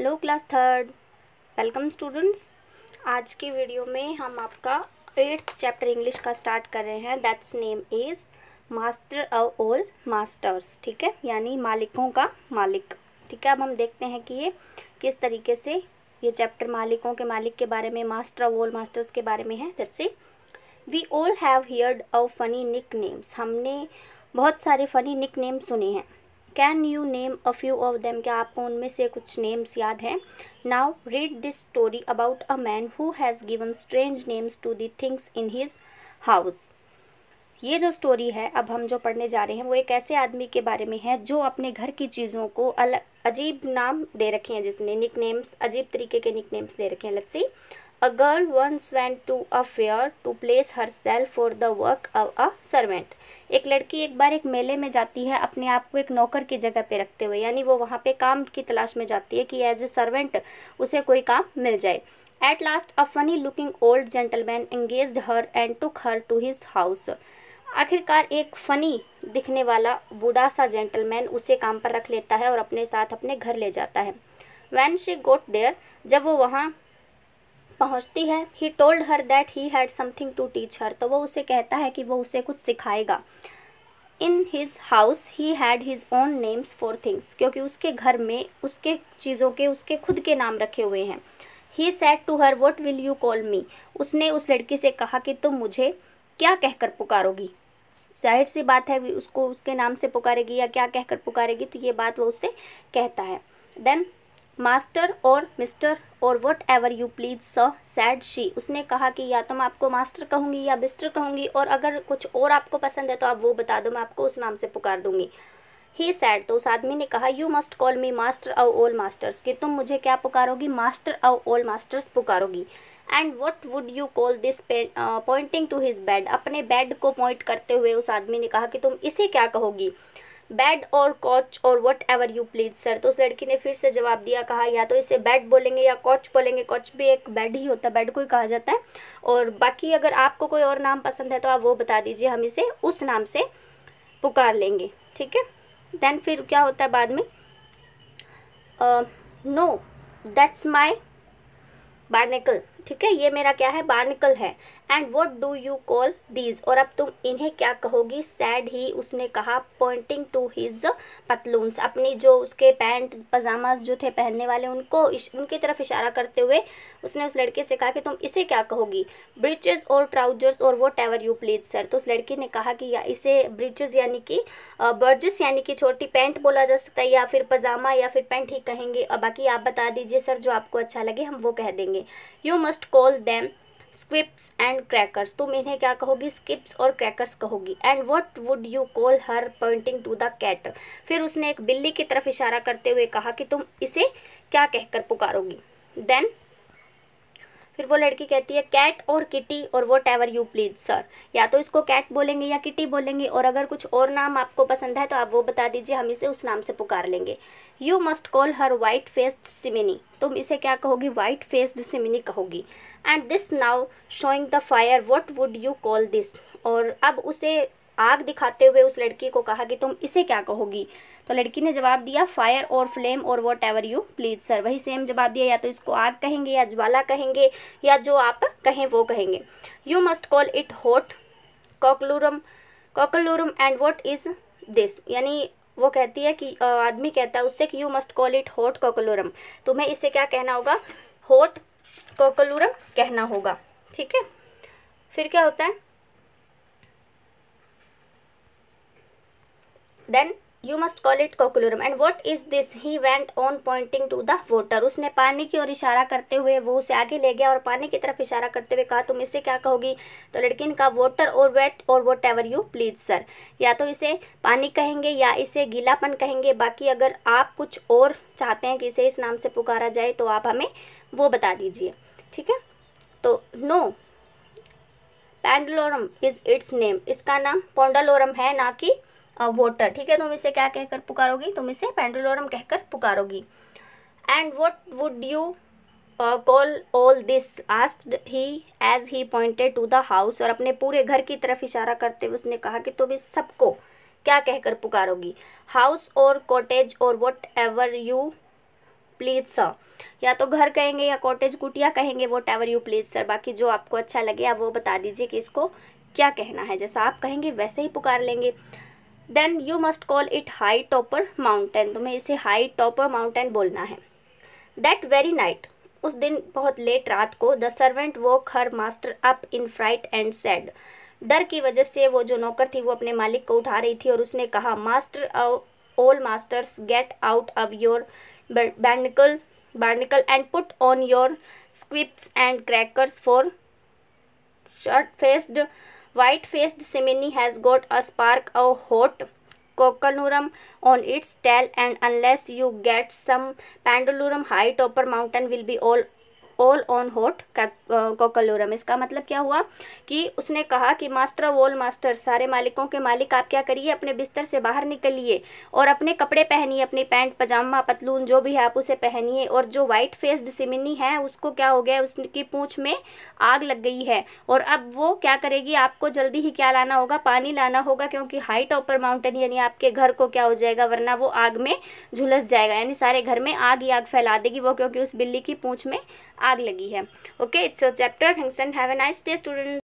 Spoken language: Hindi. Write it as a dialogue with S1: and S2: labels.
S1: hello class third welcome students आज के वीडियो में हम आपका एट्थ चैप्टर इंग्लिश का स्टार्ट कर रहे हैं that's name is master of all masters ठीक है यानी मालिकों का मालिक ठीक है अब हम देखते हैं कि ये किस तरीके से ये चैप्टर मालिकों के मालिक के बारे में मास्टर ऑफ ऑल मास्टर्स के बारे में है that's a we all have heard a funny nicknames हमने बहुत सारे फ़नी निक नेम्स सुने हैं can you name a few of them क्या आपको उनमें से कुछ नेम्स याद हैं now read this story about a man who has given strange names to the things in his house ये जो स्टोरी है अब हम जो पढ़ने जा रहे हैं वो एक ऐसे आदमी के बारे में है जो अपने घर की चीज़ों को अलग अजीब नाम दे रखे हैं जिसने निक नेम्स अजीब तरीके के निक नेम्स दे रखे हैं let's a girl once went to a fair to place herself for the work of a servant एक लड़की एक बार एक मेले में जाती है अपने आप को एक नौकर की जगह पे रखते हुए यानी वो वहाँ पे काम की तलाश में जाती है कि एज ए सर्वेंट उसे कोई काम मिल जाए at last a funny looking old gentleman engage her and took her to his house आखिरकार एक फ़नी दिखने वाला बूढ़ा सा जेंटलमैन उसे काम पर रख लेता है और अपने साथ अपने घर ले जाता है वैन शी गोट देयर जब वो वहाँ पहुँचती है he told her that he had something to teach her तो वो उसे कहता है कि वो उसे कुछ सिखाएगा in his house he had his own names for things क्योंकि उसके घर में उसके चीज़ों के उसके खुद के नाम रखे हुए हैं he said to her what will you call me उसने उस लड़की से कहा कि तुम मुझे क्या कहकर पुकारोगी जाहिर सी बात है उसको उसके नाम से पुकारेगी या क्या कहकर पुकारेगी तो ये बात वो उससे कहता है then master or mister or whatever you please sir said she उसने कहा कि या तो मैं आपको मास्टर कहूँगी या मिस्टर कहूँगी और अगर कुछ और आपको पसंद है तो आप वो बता दो मैं आपको उस नाम से पुकार दूंगी ही सैड तो उस आदमी ने कहा you must call me master of all masters कि तुम मुझे क्या पुकारोगी मास्टर अव ऑल मास्टर्स पुकारोगी and what would you call this pointing to his bed अपने बेड को पॉइंट करते हुए उस आदमी ने कहा कि तुम इसे क्या कहोगी bed or couch or whatever you please sir तो उस लड़की ने फिर से जवाब दिया कहा या तो इसे बेड बोलेंगे या कॉच बोलेंगे कॉच भी एक बेड ही होता है बेड को ही कहा जाता है और बाकी अगर आपको कोई और नाम पसंद है तो आप वो बता दीजिए हम इसे उस नाम से पुकार लेंगे ठीक है देन फिर क्या होता है बाद में नो दैट्स माई बार्नेकल ठीक है ये मेरा क्या है बार्निकल है and what do you call these और अब तुम इन्हें क्या कहोगी सैड ही उसने कहा पॉइंटिंग टू हिज पतलून्स अपनी जो उसके पैंट पजामा जो थे पहनने वाले उनको उनकी तरफ इशारा करते हुए उसने उस लड़के से कहा कि तुम इसे क्या कहोगी ब्रिचेज और ट्राउजर्स और वो एवर यू प्लीज सर तो उस लड़की ने कहा कि या इसे ब्रिचेज यानी कि बर्जिस यानी कि छोटी पैंट बोला जा सकता है या फिर पजामा या फिर पैंट ही कहेंगे और बाकी आप बता दीजिए सर जो आपको अच्छा लगे हम वो कह देंगे you must must call them squibs and crackers तुम इन्हें क्या कहोगी स्किप्स और क्रैकर्स कहोगी and what would you call her pointing to the cat फिर उसने एक बिल्ली की तरफ इशारा करते हुए कहा कि तुम इसे क्या कहकर पुकारोगी देन फिर वो लड़की कहती है cat or kitty or whatever you please sir या तो इसको कैट बोलेंगे या किटी बोलेंगे और अगर कुछ और नाम आपको पसंद है तो आप वो बता दीजिए हम इसे उस नाम से पुकार लेंगे you must call her white faced simini तुम इसे क्या कहोगी वाइट फेस्ड सिमिनी कहोगी and this now showing the fire what would you call this और अब उसे आग दिखाते हुए उस लड़की को कहा कि तुम इसे क्या कहोगी तो लड़की ने जवाब दिया fire or flame or whatever you please sir वही सेम जवाब दिया या तो इसको आग कहेंगे या ज्वाला कहेंगे या जो आप कहें वो कहेंगे you must call it hot cockalorum cockalorum and what is this यानी वो कहती है कि आदमी कहता है उससे कि you must call it hot cockalorum तुम्हें इसे क्या कहना होगा हॉट कॉकलोरम कहना होगा ठीक है फिर क्या होता है then you must call it cockalorum and what is this he went on pointing to the water उसने पानी की ओर इशारा करते हुए वो उसे आगे ले गया और पानी की तरफ इशारा करते हुए कहा तुम इसे क्या कहोगी तो लड़की ने कहा voter or wet or whatever you please sir या तो इसे पानी कहेंगे या इसे गीलापन कहेंगे बाकी अगर आप कुछ और चाहते हैं कि इसे इस नाम से पुकारा जाए तो आप हमें वो बता दीजिए ठीक है तो no pondalorum is its name इसका नाम पोंडलोरम है ना कि वोटर ठीक है तुम इसे क्या कहकर पुकारोगी तुम इसे पेंडुलोरम कहकर पुकारोगी and what would you call all this asked he as he pointed to the house और अपने पूरे घर की तरफ इशारा करते हुए उसने कहा कि तुम इस सबको क्या कहकर पुकारोगी house or cottage or whatever you please sir या तो घर कहेंगे या कॉटेज कुटिया कहेंगे whatever you please sir बाकी जो आपको अच्छा लगे आप वो बता दीजिए कि इसको क्या कहना है जैसा आप कहेंगे वैसे ही पुकार लेंगे then you must call it high topper mountain तुम्हें इसे हाई टॉपर माउंटेन बोलना है दैट वेरी नाइट उस दिन बहुत लेट रात को the servant woke her master up in fright and said डर की वजह से वो जो नौकर थी वो अपने मालिक को उठा रही थी और उसने कहा master all masters get out of your bandicle barnacle and put on your squibs and crackers for shirt faced White-faced simini has got a spark of hot coconurum on its tail and unless you get some pandalurum, high topper mountain will be all pole on hot cockalorum इसका मतलब क्या हुआ कि उसने कहा कि मास्टर वोल मास्टर सारे मालिकों के मालिक आप क्या करिए अपने बिस्तर से बाहर निकलिए और अपने कपड़े पहनिए अपने पैंट पजामा पतलून जो भी है आप उसे पहनिए और जो वाइट फेस्ड सिमिनी है उसको क्या हो गया उसकी पूँछ में आग लग गई है और अब वो क्या करेगी आपको जल्दी ही क्या लाना होगा पानी लाना होगा क्योंकि हाइट ऑपर माउंटेन यानी आपके घर को क्या हो जाएगा वरना वो आग में झुलस जाएगा यानी सारे घर में आग ही आग फैला देगी वो क्योंकि उस बिल्ली की पूँछ में आग लगी है okay it's your chapter thanks and have a nice day student